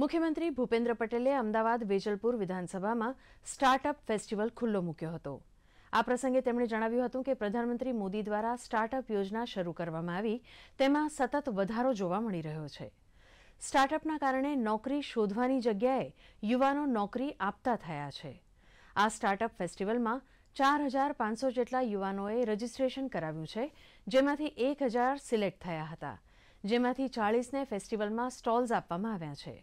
મુખ્યમંત્રી ભૂપેન્દ્ર પટેલે અમદાવાદ વેજલપુર વિધાનસભામાં સ્ટાર્ટઅપ ફેસ્ટિવલ ખુલ્લો મૂક્યો હતો આ પ્રસંગે તેમણે જણાવ્યું હતું કે પ્રધાનમંત્રી મોદી દ્વારા સ્ટાર્ટઅપ યોજના શરૂ કરવામાં આવી તેમાં સતત વધારો જોવા મળી રહ્યો છે સ્ટાર્ટઅપના કારણે નોકરી શોધવાની જગ્યાએ યુવાનો નોકરી આપતા થયા છે આ સ્ટાર્ટઅપ ફેસ્ટિવલમાં ચાર હજાર પાંચસો જેટલા યુવાનોએ રજીસ્ટ્રેશન કરાવ્યું છે જેમાંથી એક હજાર સિલેક્ટ થયા હતા જેમાંથી ચાળીસને ફેસ્ટિવલમાં સ્ટોલ્સ આપવામાં આવ્યા છે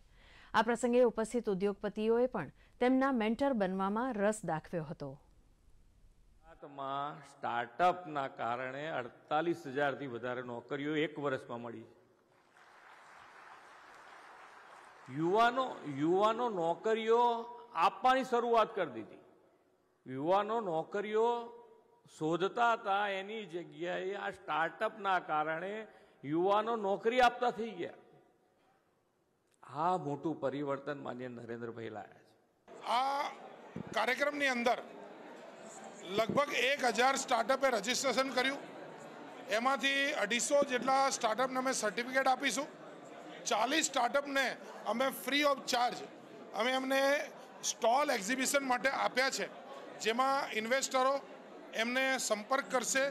આ પ્રસંગે ઉપસ્થિત ઉદ્યોગપતિઓએ પણ તેમના મેન્ટર બનવામાં રસ દાખવ્યો હતો ગુજરાતમાં સ્ટાર્ટઅપના કારણે અડતાલીસ હજારથી વધારે નોકરીઓ એક વર્ષમાં મળી યુવાનો યુવાનો નોકરીઓ આપવાની શરૂઆત કરી દીધી યુવાનો નોકરીઓ શોધતા હતા એની જગ્યાએ આ સ્ટાર્ટઅપના કારણે યુવાનો નોકરી આપતા થઈ ગયા આ મોટું પરિવર્તન માન્ય નરેન્દ્રભાઈ લાયા છે આ કાર્યક્રમની અંદર લગભગ એક હજાર સ્ટાર્ટઅપે રજીસ્ટ્રેશન કર્યું એમાંથી અઢીસો જેટલા સ્ટાર્ટઅપને અમે સર્ટિફિકેટ આપીશું ચાલીસ સ્ટાર્ટઅપને અમે ફ્રી ઓફ ચાર્જ અમે એમને સ્ટોલ એક્ઝિબિશન માટે આપ્યા છે જેમાં ઇન્વેસ્ટરો એમને સંપર્ક કરશે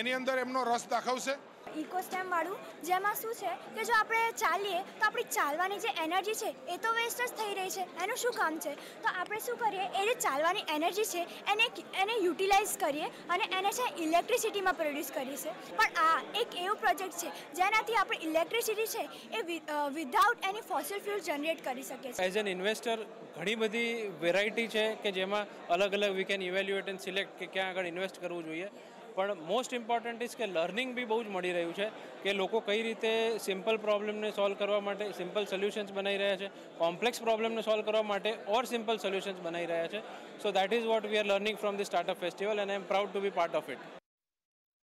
એની અંદર એમનો રસ દાખવશે ઇકો સ્ટેમવાળું જેમાં શું છે કે જો આપણે ચાલીએ તો આપણી ચાલવાની જે એનર્જી છે એ તો વેસ્ટ જ થઈ રહી છે એનું શું કામ છે તો આપણે શું કરીએ એ જે ચાલવાની એનર્જી છે એને એને યુટિલાઇઝ કરીએ અને એને છે ઇલેક્ટ્રિસિટીમાં પ્રોડ્યુસ કરીએ છે પણ આ એક એવો પ્રોજેક્ટ છે જેનાથી આપણે ઇલેક્ટ્રિસિટી છે એ વિધાઉટ એની ફોસિલ ફ્યુલ જનરેટ કરી શકીએ એઝ એન ઇન્વેસ્ટર ઘણી બધી વેરાયટી છે કે જેમાં અલગ અલગ we can evaluate and select કે ક્યાં આગળ ઇન્વેસ્ટ કરવું જોઈએ પણ મોસ્ટ ઇમ્પોર્ટન્ટ ઇઝ કે લર્નિંગ બી બહુ જ મળી રહ્યું છે કે લોકો કઈ રીતે સિમ્પલ પ્રોબ્લેમને સોલ્વ કરવા માટે સિમ્પલ સોલ્યુશન્સ બનાવી રહ્યા છે કોમ્પ્લેક્સ પ્રોબ્લેમને સોલ્વ કરવા માટે ઓર સિમ્પલ સોલ્યુશન્સ બનાવી રહ્યા છે so that is what we are learning from the startup festival and I am proud to be part of it